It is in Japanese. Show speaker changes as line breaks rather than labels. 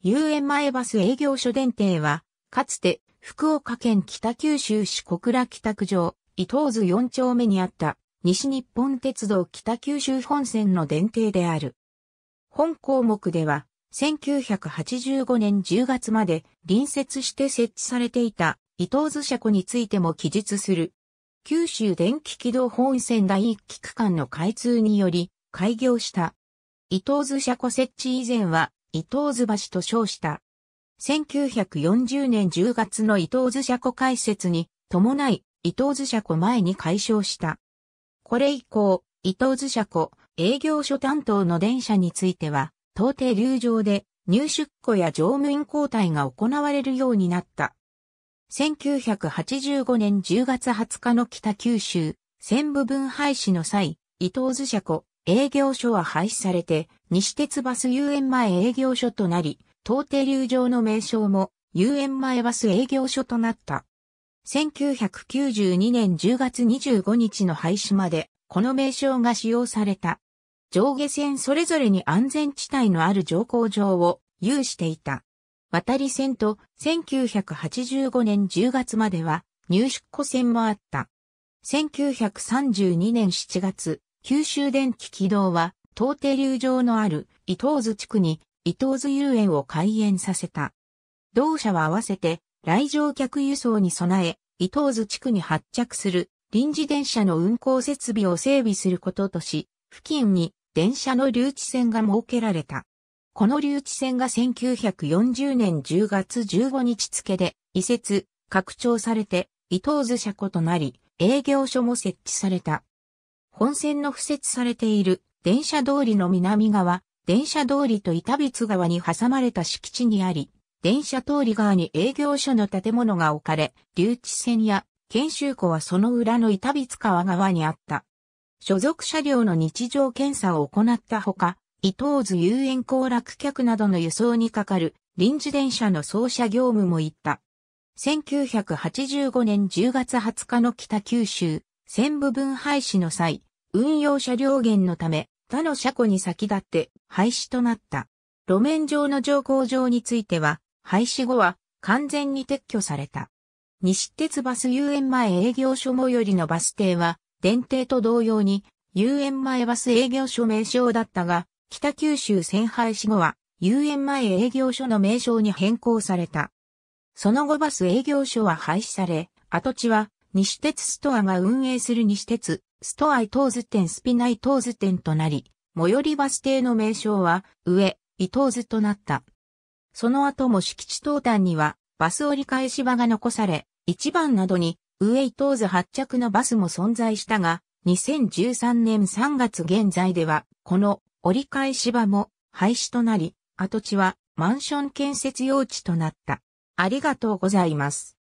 遊園前バス営業所電停は、かつて福岡県北九州市小倉北区上、伊東図4丁目にあった西日本鉄道北九州本線の電停である。本項目では、1985年10月まで隣接して設置されていた伊東図車庫についても記述する。九州電気軌道本線第1期区間の開通により開業した。伊東図車庫設置以前は伊東津橋と称した。1940年10月の伊東津車庫開設に伴い伊東津車庫前に解消した。これ以降、伊東津車庫営業所担当の電車については、到底流上で入出庫や乗務員交代が行われるようになった。1985年10月20日の北九州、線部分廃止の際、伊東津車庫、営業所は廃止されて、西鉄バス遊園前営業所となり、東停留場の名称も遊園前バス営業所となった。1992年10月25日の廃止まで、この名称が使用された。上下線それぞれに安全地帯のある乗降場を有していた。渡り線と1985年10月までは入出庫線もあった。1932年7月、九州電気軌道は、東停流場のある伊東津地区に伊東津遊園を開園させた。同社は合わせて来場客輸送に備え、伊東津地区に発着する臨時電車の運行設備を整備することとし、付近に電車の留置線が設けられた。この留置線が1940年10月15日付で移設、拡張されて伊東津車庫となり、営業所も設置された。本線の付設されている電車通りの南側、電車通りと板別川に挟まれた敷地にあり、電車通り側に営業所の建物が置かれ、留置線や研修庫はその裏の板別川側にあった。所属車両の日常検査を行ったほか、伊東図遊園行楽客などの輸送にかかる臨時電車の送車業務も行った。1985年10月20日の北九州、線部分廃止の際、運用車両減のため、他の車庫に先立って廃止となった。路面上の乗降場については、廃止後は完全に撤去された。西鉄バス遊園前営業所最寄りのバス停は、電停と同様に、遊園前バス営業所名称だったが、北九州線廃止後は、遊園前営業所の名称に変更された。その後バス営業所は廃止され、跡地は西鉄ストアが運営する西鉄ストアイトーズ店スピナイトーズ店となり、最寄りバス停の名称は、上、伊東図となった。その後も敷地東端には、バス折り返し場が残され、一番などに、上伊東図発着のバスも存在したが、2013年3月現在では、この折り返し場も廃止となり、跡地はマンション建設用地となった。ありがとうございます。